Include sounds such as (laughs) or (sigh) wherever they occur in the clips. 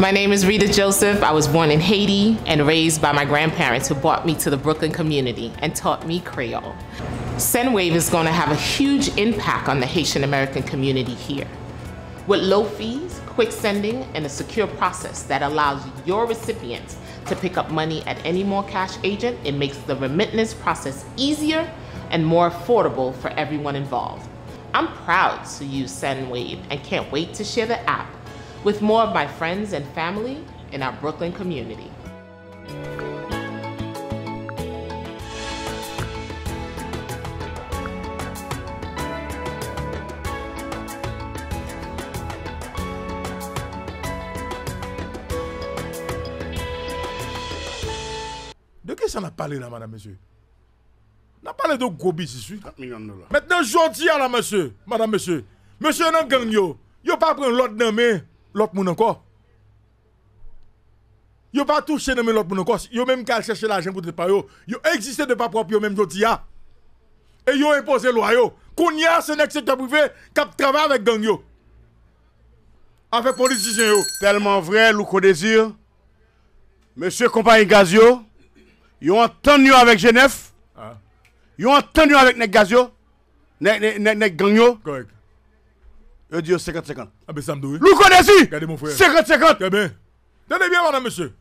My name is Rita Joseph. I was born in Haiti and raised by my grandparents who brought me to the Brooklyn community and taught me Creole. SendWave is going to have a huge impact on the Haitian American community here. With low fees, quick sending, and a secure process that allows your recipients to pick up money at any more cash agent, it makes the remittance process easier and more affordable for everyone involved. I'm proud to use SendWave and can't wait to share the app with more of my friends and family in our Brooklyn community. De qui ça a parlé là, madame, monsieur n'a parlé de Gobi, si suis. Maintenant, je dis à la monsieur, madame, monsieur, monsieur, non gang yo, yo pas prendre l'autre dans main. l'autre monde encore. Yo pas touché dans l'autre monde encore. Yo même qu'à chercher l'argent pour te pas yo. Yo existé de pas propre yo même jodi a. Ah. Et yo imposé loi yo. y a ce secteur privé qui travaille avec gang yo. Avec politiciens yo. Tellement vrai Louko Désir. Monsieur compagnie Gazio, ils ont entendu avec Genève. Ils ah. ont entendu avec les Gazio, les Gagno. Correct. Je dis 50-50. Ah ben Samdoui. Lou connaissez Regardez mon frère. 50-50. Eh bien. Tenez bien, madame, monsieur.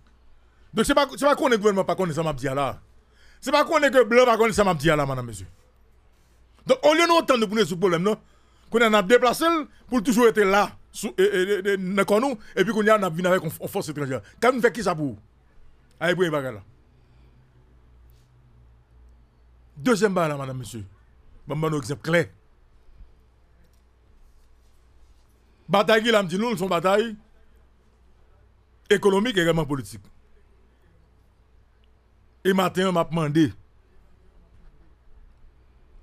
Donc c'est pas, pas qu'on est gouvernement, pas qu'on est ça m'a dit là. C'est pas qu'on est que blanc, pas qu'on est ça m'a dit là, madame, monsieur. Donc au lieu de nous entendre pour nous ce problème, non Qu'on a déplacé pour toujours être là, sous, et, puis nous, et puis qu'on a venu avec une force étrangère. Quand nous fait qui ça pour Allez, pour les là. Deuxième là, madame, monsieur. Je vais vous donner un exemple clair. Batay ki la m di nou l son batay ekonomik e genman politik. E maten yo map mandi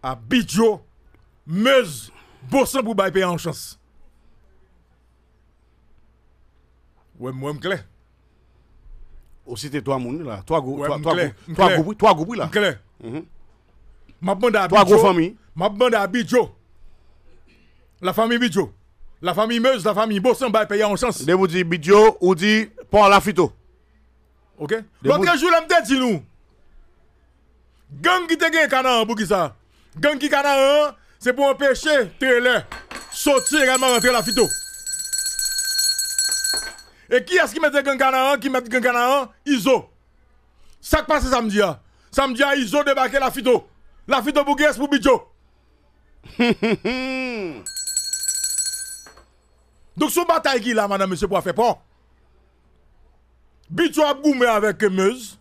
a bidyo mez bousan pou bay pe an chans. Ouè m wè m kle? Ou si te to a mouni la? To a go pou la? M kle? Map mandi a bidyo? To a go fami? Map mandi a bidyo? La fami bidyo? La famille Meuse, la famille Bosson, va payer en chance. De vous dire Bidio ou dit la fito. Ok? L'autre jour, la me dit nous. Gang qui te gagne Kanaan, pour qui ça? Gang qui Kanaan, hein? c'est pour empêcher Télé sortir également rentrer la fito. Et qui est-ce qui met gang Kanaan, hein? Qui met gang Kanaan hein? Iso. Ça qui passe samedi. Samedi, Iso débarque la fito. La fito pour qui est-ce pour hum. (laughs) Donc son bataille qui là, madame, monsieur, pour faire pas. Bidjo a goumé avec Meuse.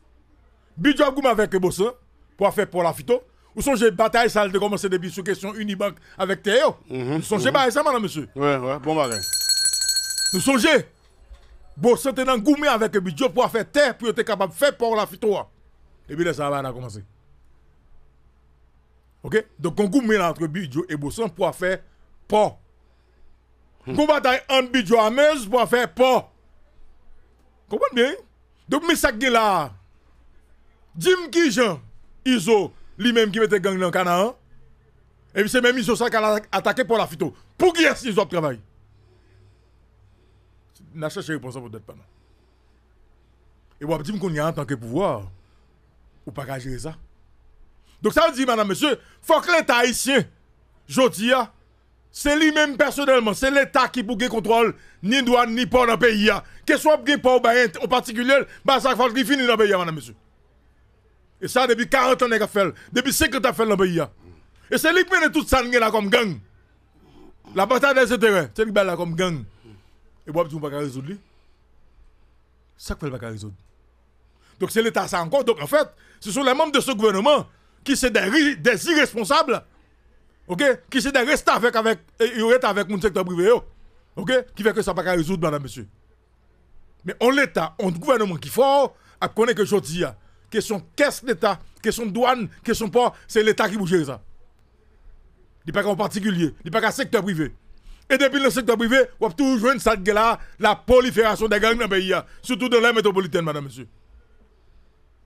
Bidjo a goumé avec Bosson, Pour faire pour la fito. Ou songez bataille ça de commencer depuis sur question Unibank avec Théo. Nous mhm, songez bataille mhm. ça, madame, monsieur. Ouais, ouais, bon bagage. Nous songez. Bosson était dans goumé avec Bidjo pour faire terre pour être capable de faire pour la FITO. Et puis là, ça va commencer. Ok? Donc on goumé entre Bidjo et Bosson pour faire port. Une bataille ambitieuse pour faire Vous Comprenez bien? Donc, sacs là, Jim Kijan, Iso, lui-même qui mettait gang dans Canaan, hein? et puis c'est même Iso ça qui a attaqué pour la Pour qui est-ce qu'ils ont N'a cherché pour pas. Et vous dit qu'on y a en tant que pouvoir, ou pas gérer ça. Donc ça dit dire, madame, monsieur, faut que les haïtiens, c'est lui-même personnellement, c'est l'État qui pour contrôle ni douane ni port dans le pays. Que soit le port en particulier, bah ça faut finir dans le pays madame monsieur. Et ça depuis 40 ans a fait, depuis 50 ans fait dans le pays. Et c'est lui qui mène tout ça là comme gang. La bataille des intérêts, c'est lui qui là comme gang. Et vous ne pouvez pas résoudre lui. Ça ne peut pas résoudre. Donc c'est l'État ça encore. Donc en fait, ce sont les membres de ce gouvernement qui sont des irresponsables OK Qui c'est de rester avec avec avec mon secteur privé OK Qui fait que ça pas résoudre madame monsieur. Mais on l'état, on gouvernement qui fort à connaître que jodi ah, que son caisse d'état, son douane, son port, c'est l'état qui bouge ça. Il pas qu'en particulier, il pas qu'en secteur privé. Et depuis le secteur privé, on a toujours une cette là la prolifération des gangs dans le pays, ah. surtout dans la métropolitaine, madame, monsieur.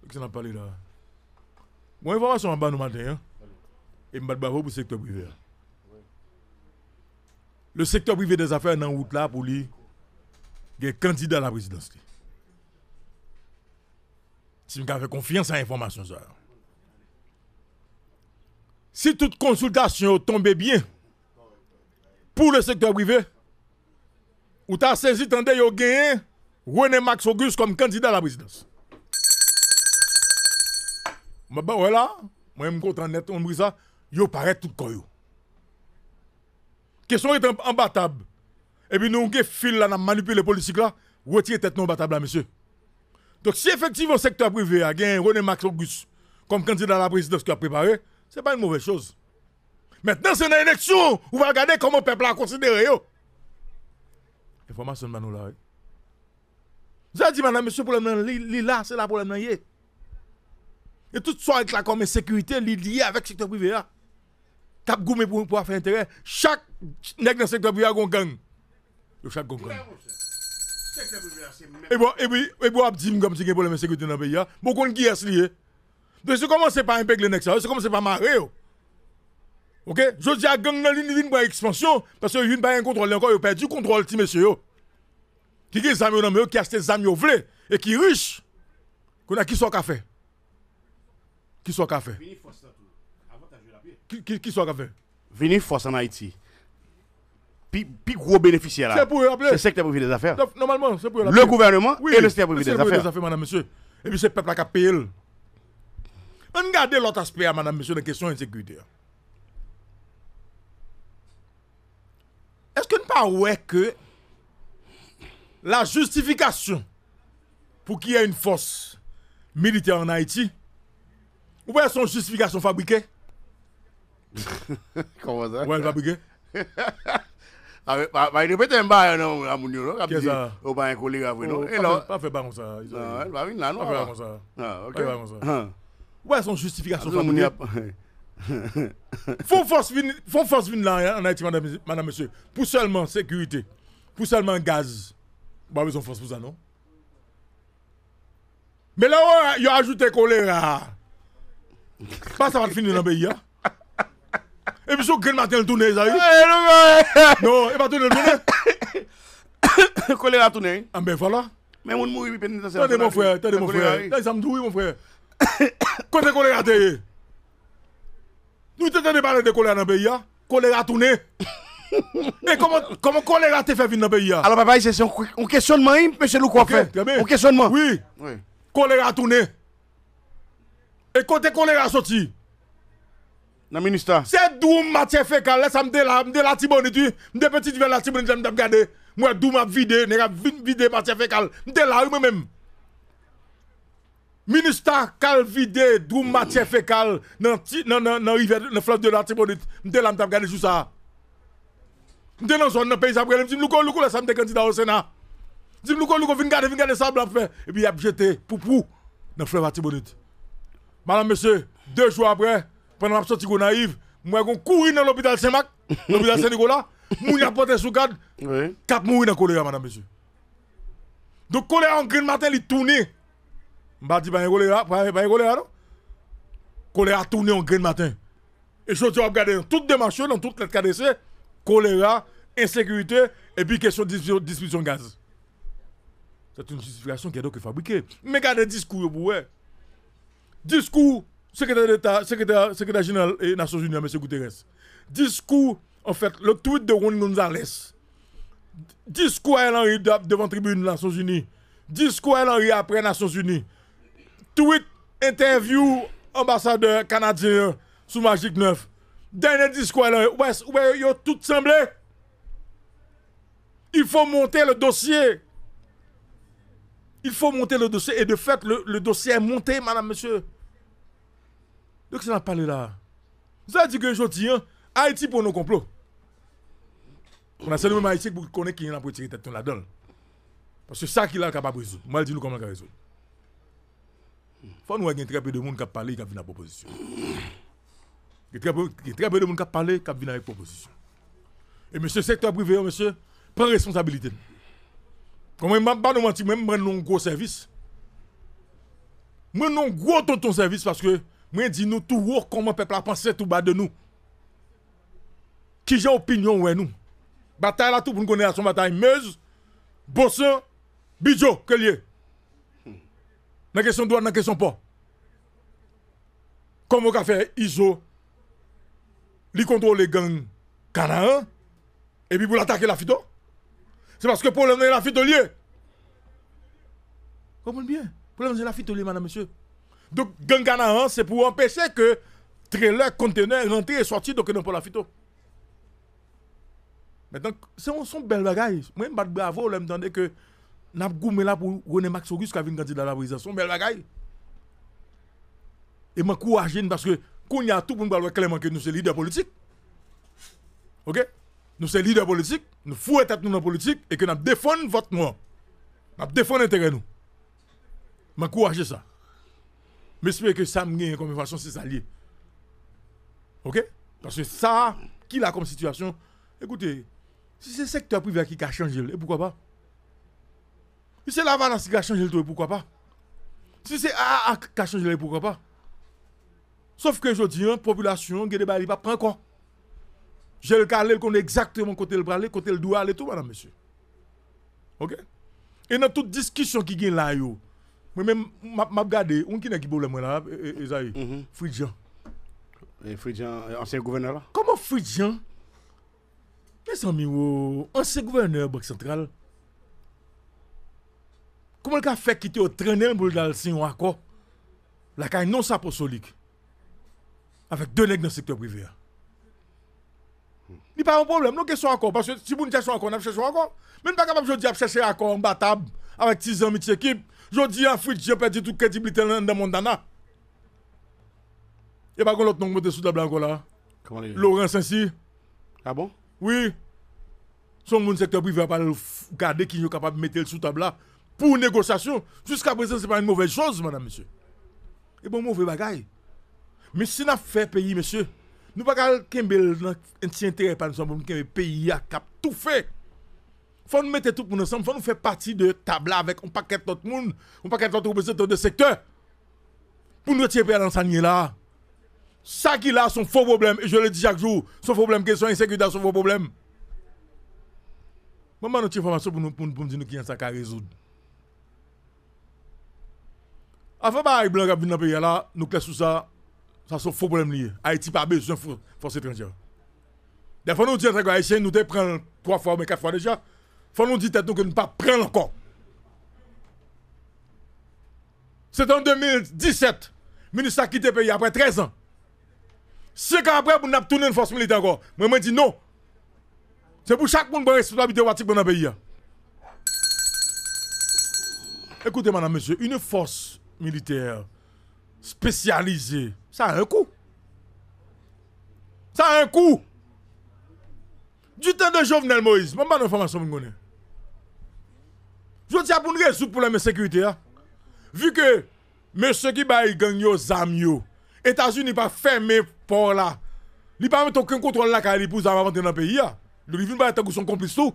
Qu'est-ce qu'on a parlé là? Bon, information en bas nous matin, hein? et m'a pour le secteur privé. Le secteur privé des affaires en route là pour lui, il est candidat à la présidence. Si je fais confiance à l'information, si toute consultation tombait bien pour le secteur privé, ou as saisi, tendez, yo gagné René Max Auguste comme candidat à la présidence. Mais voilà, moi je suis content on ça yo paraît tout koyo. Question est imbattable. Et puis nous avons fil là, manipuler manipulé politiques là, retirez tête non battable là, monsieur. Donc si effectivement le secteur privé a gagné René Max Auguste comme candidat à la présidence qui a préparé, ce n'est pas une mauvaise chose. Maintenant, c'est une élection. On va regarder comment le peuple a considéré. Information de Manoula, J'ai dit, madame, monsieur, le problème là, c'est le problème. Et tout ça avec la comme sécurité, lié avec le secteur privé. Là tap goumé pour pouvoir faire intérêt. Chaque nèg dans le secteur privé a gang. Le chaque gang. Et bon, et puis, et bon, abdim comme si il y a problème de sécurité dans le pays. Bon, qu'on qui est lié. Donc, c'est comment c'est pas un peuple nèg ça, c'est comment c'est pas marré. Ok? Je dis à gang dans l'île, une expansion, parce que a pas un contrôle encore, il perd perdu contrôle, ti monsieur. Qui a des amis dans qui a des amis au vle, et qui riche. Qu'on a qui soit café. Qui soit café. Qui, qui, qui soit fait Venir force en Haïti. Puis, gros bénéficiaire C'est pour appeler. C'est le secteur privé des affaires. Normalement, c'est pour Le gouvernement et le secteur privé des, des affaires. madame, monsieur. Et puis c'est le peuple qui a payé. On l'autre aspect, hein, madame, monsieur, de la question de sécurité. Est-ce que ne pas que la justification pour qu'il y ait une force militaire en Haïti, où bien son justification fabriquée Pff, kama sa? Wè yon fabuge? Wè yon pe temba yon anamouni yon, wè yon pa yon kolega vwe yon. Wè yon pa fe bagonsa. Wè yon pa vin lan yon. Wè yon son justifikasyon ah, famouni yon. Fon fos vin lan yon, anayiti manam mesye, pou selman sekurite, pou selman gaz, wè yon fos pou zanon. Mè la wè yon ajoute kolega. Pasa vat fini nan be yon. Mwen sou gen maten l tounen sa yi? Non, e patounen l tounen? Kolega tounen. Ambe (coughs) fwa la? Mwen ah, moun mou yi penen nan se la founan. Tade moun fwe, tade moun fwe. Lè yi sa mdou yi moun fwe. Kote kolega te ye? Nou te tande baran de kolega nan peyi ya? Kolega tounen? E koman kolega te fe fin nan peyi ya? Alo papay se se, on kesyonman yi? Mwen se lou kwa fe? On kesyonman. Oui. Kolega tounen. E kote kolega soti? Dans ministère. C'est d'où matière fécale. laisse ça me la, me la tibonne, tu. Me petit la tibonne, je me regarder. Moi, d'où m'a vidé, nest vidé matière fécale. Me là, moi-même. ministre cal vide d'où matière fécale, dans dans rivière, dans fleuve de la tibonne, me là, me regarder tout ça. Me dans zone, dans pays, après, je nous dis, louko, ça me candidat au Sénat. Je nous dis, louko, louko, viens garder, viens garder ça, blanc, fait. Et puis, il a jeté, poupou, dans le fleuve de Madame, monsieur, deux jours après, pendant que je suis naïf, moi je courir dans l'hôpital saint mac (laughs) l'hôpital Saint-Nicolas, moun a porté sous garde, cap mourir dans choléra madame monsieur. Donc choléra en grand matin il tourne. Je ne pas pas pas choléra non. en grand matin. Et je suis regardé dans toutes marchés, dans toutes les KDC, choléra, insécurité et puis question de distribution de gaz. C'est une justification qui est donc fabriquée. Mais regardez le discours, ouais. Discours secrétaire d'État, secrétaire, général des Nations Unies, M. Guterres. Discours, en fait, le tweet de Juan Gonzalez. Discours à Henry devant tribune des Nations Unies. Discours à Henry après Nations Unies. Tweet, interview, ambassadeur canadien sous Magic 9. Dernier discours à Henry. Ouais, ouais, yo, tout semblé. Il faut monter le dossier. Il faut monter le dossier. Et de fait, le dossier est monté, madame, monsieur. Donc qui ça a parlé là Ça dit que je hein, Haïti pour nos complots. On a seulement Haïti pour connaître qui est là pour tirer tête la Parce que ça qu'il a capable de résoudre. Moi, je dis nous comment il résoudre. Il faut nous avoir très peu de monde qui a parlé qui a vu la proposition. Il y a très peu de monde qui a parlé qui a vu la proposition. Et monsieur, secteur privé, hein, monsieur, prend responsabilité. Comment je ne pas nous mentir, même prendre un gros service. Moi, un gros tonton service parce que moi dis nous tout comment peuple a penser tout bas de nous. Qui j'ai opinion ouais nous. Bataille là tout pour nous connaître la son bataille meuse bosson bijo quel lieu. La question droite la question pas. Comment qu'a fait Izo Il les gangs, Caran et puis pour attaquer la Fido C'est parce que pour le nerf la Fido lieu. Comment bien Pour le nerf la Fido lieu madame monsieur. Donc, Gangana, c'est pour empêcher que trailer, conteneur rentre et sorti donc pas la Mais donc, c'est sont des belles bagage. Moi, je suis bravo, je me que n'a suis là pour René Max Auguste qui a candidat à la présidence. C'est un bel bagage. Et m'encourager parce que qu'on y a tout pour nous parler clairement que nous sommes leaders politiques. OK Nous sommes leaders politiques, nous fouons tête nous dans la politique et que nous défendons votre nom. Nous défendons l'intérêt nous. M'encourager ça. Mais ce que ça me gagne comme information, c'est ça lié. Ok? Parce que ça, qui a comme situation, écoutez, si c'est le secteur privé qui a changé, pourquoi pas? Si c'est la balance qui a changé le tout, pourquoi pas? Si c'est AA qui a changé, pourquoi pas? Sauf que je dis, la hein, population, n'y ne pas prendre quoi? Je le calé, qu'on est exactement côté le bras, côté le doigt, et tout, madame, monsieur. Ok? Et dans toute discussion qui gagne là, yo, Mwen men map gade, un ki ne ki boble mwen a, Ezaïe, Fridjian. Fridjian, anseye gouverneur la? Komo Fridjian? Nè san mi wou, anseye gouverneur Bok Sentral. Komo l ka fek ki te o trennen mwen dal si yon akor, la ka yon non saposolik, avèk de nek nan sektor privè. Ni pa yon problem, nou kes yon akor, pasyon si moun nye chè yon akor, nan chè yon akor. Meni pa kapap jodi ap chè yon akor, mba tab, avèk tizan miti ekip, Je dis à Fritz, j'ai perdu toute crédibilité dans n'y Et par contre, l'autre nom le sous la encore là. Comment saint Laurence Ah bon? Oui. Son monde secteur privé va garder qui est capable de mettre sous table là pour négociation. Jusqu'à présent, ce n'est pas une mauvaise chose, madame, monsieur. Et bon, mauvais bagaille. Mais si nous fait pays, monsieur, nous ne pouvons pas faire un petit intérêt par nous, nous pays qui a tout fait faut nous mettre tout pour nous ensemble, faut nous faire partie de table avec un paquet d'autres monde, un paquet d'autres représentants de secteurs, Pour nous tirer dans ce là. Ça qui là, un faux problème, et je le dis chaque jour, son problème, question insécurité, son faux problème. Maman, nous information pour nous, pour nous dire qui a ça qu'à résoudre. Avant que les blancs viennent dans le pays, là, nous clés sous ça, ça sont faux problèmes liés. Haïti pas besoin de force étrangère. Des fois, nous disons que les Haïtiens nous prennent trois fois, mais quatre fois déjà faut nous dire que nous ne pas prendre encore. C'est en 2017, le ministre a quitté le pays après 13 ans. Cinq ans après, nous avons tourné une force militaire encore. Moi, je dis non. C'est pour chaque monde qui responsabilité dans le pays. Hein. Écoutez, madame, monsieur, une force militaire spécialisée, ça a un coût. Ça a un coût. Du temps de Jovenel Moïse, je sais pas d'information. Je dis à pour nous résoudre le problème de sécurité. Hein. Vu que monsieur qui baille gang yo zam yo, États-Unis pas fermé port là. Il pas mettre aucun contrôle là car il pour avant dans le pays. ne hein. vient pas être son complice tout.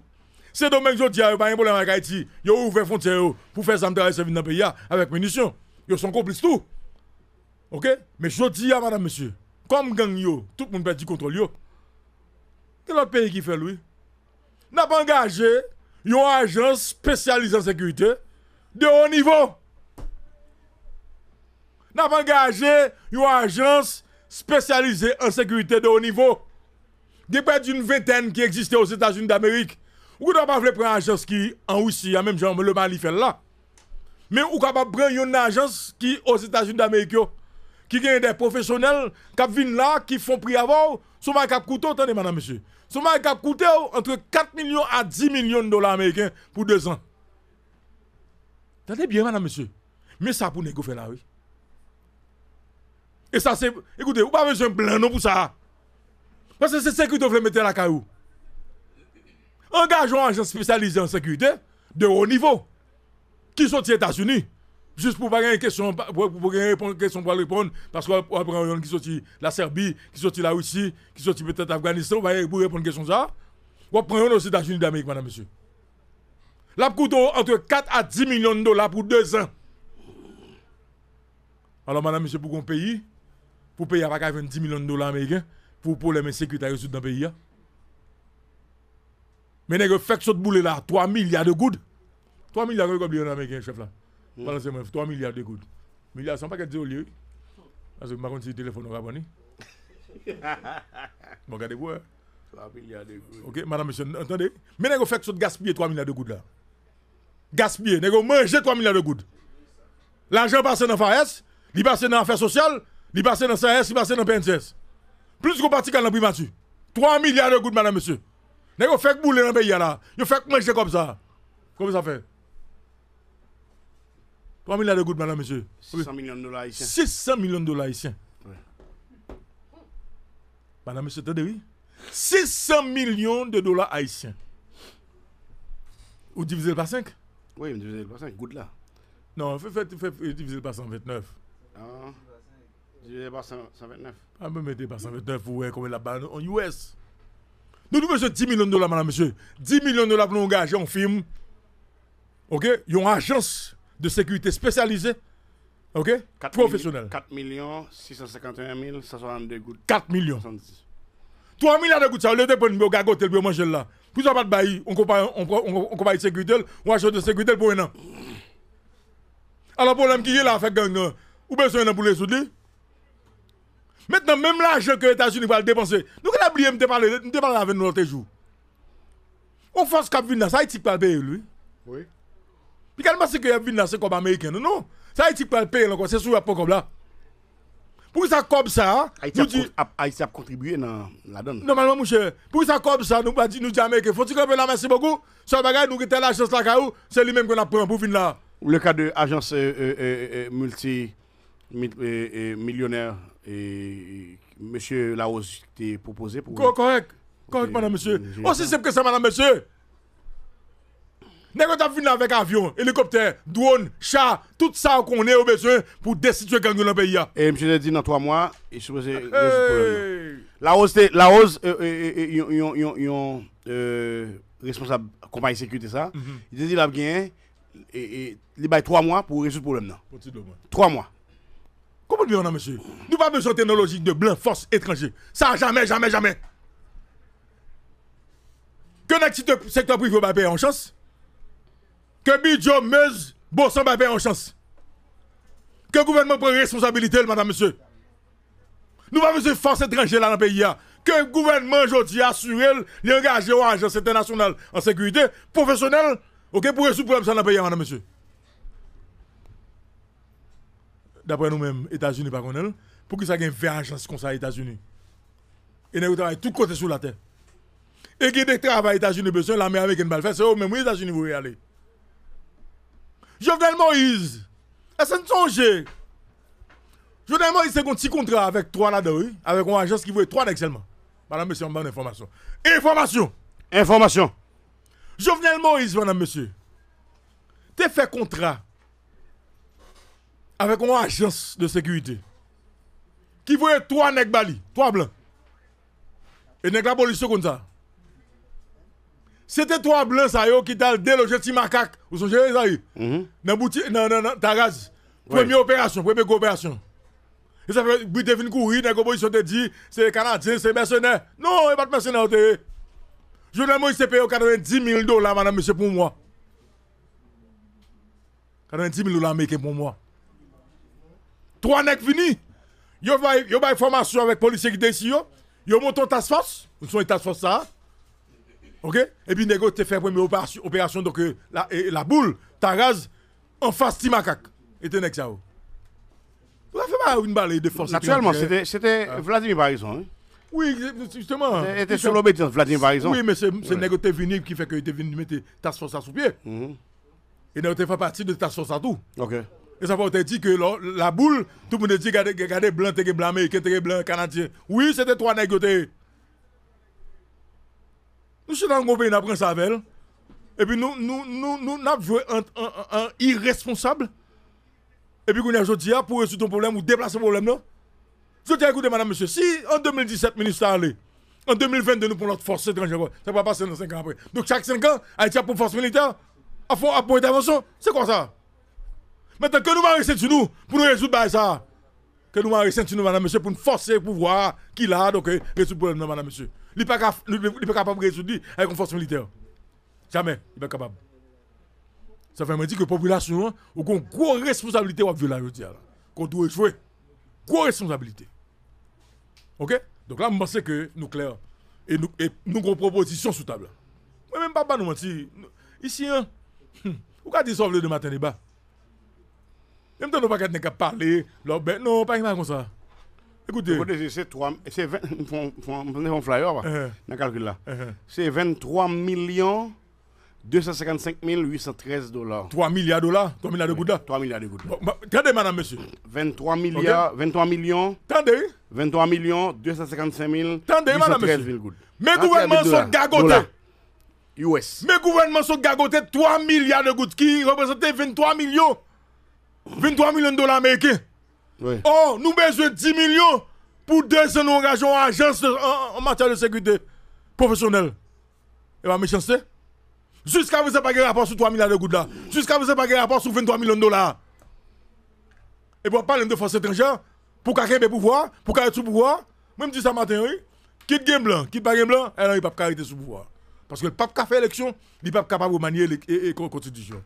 C'est dommage je dis a hein, pas un problème avec Haïti. ont ouvert frontière pour faire zam traverser dans le pays avec munitions. Ils sont complices tout. OK Mais je dis à madame monsieur, comme gang yo, tout le monde perd du contrôle C'est l'autre pays qui fait lui. N'a pas engagé une agence spécialisée en sécurité de haut niveau. N'a pas engagé une agence spécialisée en sécurité de haut niveau. Il y près d'une vingtaine qui existait aux États-Unis d'Amérique. Ou ne pas prendre une agence qui en Russie, même genre le Mali fait là. Mais ou capable prendre une agence qui aux États-Unis d'Amérique qui gagne des professionnels qui viennent là qui font prix avant, souvent cap couteau, attendez madame monsieur. Son mariage a coûté entre 4 millions à 10 millions de dollars américains pour deux ans. Tenez bien, madame, monsieur. Mais ça pour négocier là, oui. Et ça, c'est. Écoutez, vous n'avez pas besoin de blanc pour ça. Parce que c'est sécurité que vous mettre la caillou. Engageons un agent spécialisé en sécurité de haut niveau qui sont aux États-Unis Juste pour pas une question, pour, pour répondre, question pour répondre, parce qu'on prend un qui sorti la Serbie, qui sorti la Russie, qui sorti peut-être l'Afghanistan, pour répondre à une question ça. On prend un aux États-Unis d'Amérique, madame, monsieur. La coûte entre 4 à 10 millions de dollars pour deux ans. Alors, madame, monsieur, pour qu'on pays, pour payer à 10 millions de dollars américains, pour problème de sécurité dans le pays. Hein. Mais avez fait que boulet là 3 milliards de gouttes. 3 milliards de dollars américains chef là. 3 milliards de gouttes. Milliards sans pas qu'elle dise au lieu. Parce que je le téléphone va (laughs) Bon, regardez-vous. 3 hein. milliards de gouttes. Ok, madame, monsieur, entendez. Mais n'est-ce pas que gaspiller 3 milliards de gouttes là Gaspillez, n'est-ce 3 milliards de gouttes L'argent passe dans FAS, il passe dans l'affaire sociale, il passe dans CRS, il passe dans le PNCS. Plus qu'on partit dans le primature. 3 milliards de gouttes, madame, monsieur. Vous faites pas que bouler dans le pays là Vous faites manger comme ça. Comment ça fait 3 milliards de gouttes, madame, monsieur. 600 millions de dollars haïtiens. 600 millions de dollars haïtiens. Madame, monsieur, dit oui. 600 millions de dollars haïtiens. Ou le par 5 Oui, le par 5, good là. Non, faites divisé par 129. divisez ah. Divisé par 129. Ah, mais mettez par 129, vous voyez combien la balle en US. Nous, nous, monsieur, 10 millions de dollars, madame, monsieur. 10 millions de dollars pour nous engager en film. Ok Ils ont agence de sécurité spécialisée, ok, professionnelle. 4 millions 651 162 gouttes. 4 millions. 70. 3 milliards de gouttes, ça, au lieu de prendre le gagote, le manger là. on pas de bail, on compare, on, on, on compare sécurité, on achète de sécurité pour un an. Alors, le problème qui est là, fait gang, euh, ou besoin pour les soudis Maintenant, même l'argent que les États-Unis vont dépenser, nous a oublié de parler, de parler avec nous l'autre jour. On force cap vient ça, il payer lui. Oui. Puis m'a c'est que y vient là c'est comme américain non non. Ça Haïti pas payer encore c'est sous pas comme là. Pour ça comme ça, Haïti a contribué dans la donne. Normalement mon cher, pour ça comme ça nous pas bah, dit nous jamais. que faut tu que merci beaucoup. Ce bagage nous qui la chance là caou, c'est lui même qu'on a pris pour venir là. Le cas de agence euh, euh, euh, multi millionnaire monsieur Laos qui t'a proposé pour Correct. Correct madame monsieur. Aussi simple que ça madame monsieur tu t'a venu avec avion, hélicoptère, drone, chat, tout ça qu'on a besoin pour destituer gang dans le pays Et hein? eh, monsieur a dit dans trois mois, il problème. La hausse la hausse euh, euh, euh, yon responsable compagnie sécurité ça, mhm. il dit l'a gagné et il bail trois mois pour résoudre le problème Trois mois. Comment dire, on a monsieur Nous pas besoin de technologie de blanc force étranger. Ça jamais jamais jamais. Que le secteur privé va payer en chance que Bidjo Meuse, sang va en chance. Que le gouvernement prenne responsabilité, madame, monsieur. Nous avons besoin de force étrangère dans le pays. Hein. Que le gouvernement aujourd'hui assure l'engager aux agences internationales en sécurité professionnelle pour résoudre le problème dans le pays, hein, madame, monsieur. D'après nous-mêmes, États-Unis, par contre, pour qu'ils ça ait une vraie agence comme ça aux États-Unis. Et nous travaillons tout côté sur la terre. Et qui travaille aux États-Unis besoin, l'Amérique ne va pas faire, c'est eux-mêmes, les États-Unis, vous aller. Jovenel Moïse, ça ce que Jovenel Moïse, c'est un petit contrat avec trois là-dedans, avec une agence qui voulait trois seulement. Madame, monsieur, on bonne information. Information. Information. Jovenel Moïse, madame, monsieur, tu fait contrat avec une agence de sécurité qui voulait trois necks bali, trois blancs. Et nègres la police comme ça. C'était trois blancs, ça, yo, qui t'a délogé petit macaque. Vous songez, ça, yo. Mhm. Dans boutique, non, non, non, gaz. Première opération, première coopération. Ils ça fait, courir, dans l'opposition te dit, c'est Canadien, c'est mercenaire. Non, il n'y a pas de mercenaire, Je Journal ils c'est payé 90 000 dollars, madame, monsieur, pour moi. 90 000 dollars américains pour moi. Trois nègres finis. Yo, yo, une formation avec policiers qui décident, yo. Yo, monté en task force. Ils sont en task force, ça. Ok Et puis, Nego, tu fait première opération, donc euh, la, la boule, ta rase en face de macaque. Et tu ça. Tu pas une balle de force. Naturellement, c'était ah. Vladimir Barison. Hein. Oui, justement. C'était sur l'obédience, Vladimir Barison. Oui, mais c'est ouais. Nego venu qui fait que tu es venu mettre ta force à sous pied. -hmm. Et Nego, tu fait partie de ta force à tout. Ok. Et ça, on te dit que la, boule, tout le monde dit, regardez, blanc, t'es blanc, américain, t'es blanc, canadien. Oui, c'était trois négociés. Nous sommes avons prend ça avec Et puis nous, nous, nous, nous, nous joué un, irresponsable. Et puis qu'on a aujourd'hui pour résoudre ton problème ou déplacer le problème non Je dis, écoutez, madame, monsieur, si en 2017, le ministre allé, en 2022, nous prenons notre force étrangère, ça ne va pas passer dans 5 ans après. Donc chaque 5 ans, Haïti a pour force militaire, à pour intervention, c'est quoi ça? Maintenant que nous allons rester sur nous pour nous résoudre bah, ça. Que nous allons rester sur nous, madame, monsieur, pour nous forcer le pouvoir qui a, donc euh, résoudre le problème, madame, monsieur. Il n'est pas capable de résoudre avec une force militaire. Jamais, il n'est pas capable. Ça fait me dire que la population a une grosse responsabilité à violer la Qu'on doit jouer. Grosse responsabilité. Ok? Donc là, je pense que nucléaire et nous, et nous avons proposition sous table. Moi, même pas nous mentir. Ici, on hein. hum. avez dit. ça le matin débat? Même temps, nous ne pouvons pas parler. Ben, non, pas comme ça. Écoutez. c'est 3. C'est C'est 23 (laughs) uh-huh. uh-huh. millions. 255 813 dollars. 3 milliards de dollars 3 milliards de gouttes 3 milliards de gouttes. Attendez, madame, monsieur. 23 milliards, 23 millions. Attendez. 23 millions 255 000. gouttes. madame, monsieur. Mais gouvernement sont gagotés. US. Mais gouvernement sont gagotés 3 milliards de gouttes qui représentent 23 millions. 23 millions de dollars américains. Oh, nous besoin de 10 millions pour deux ans nous en agence en, matière de sécurité professionnelle. Et bien, méchanceté. Jusqu'à ce que vous n'avez pas de rapport sur 3 milliards de gouttes là. Jusqu'à vous n'avez pas de rapport sur 23 millions de dollars. Et pour parler de force étrangère, pour qu'il y ait le pouvoir, pour qu'il y ait tout pouvoir, moi je dis ça matin, oui. Quitte est blanc, qui pas blanc, elle n'a pas de carité sous pouvoir. Parce que le pape qui a fait l'élection, il n'est pas capable de manier la constitution.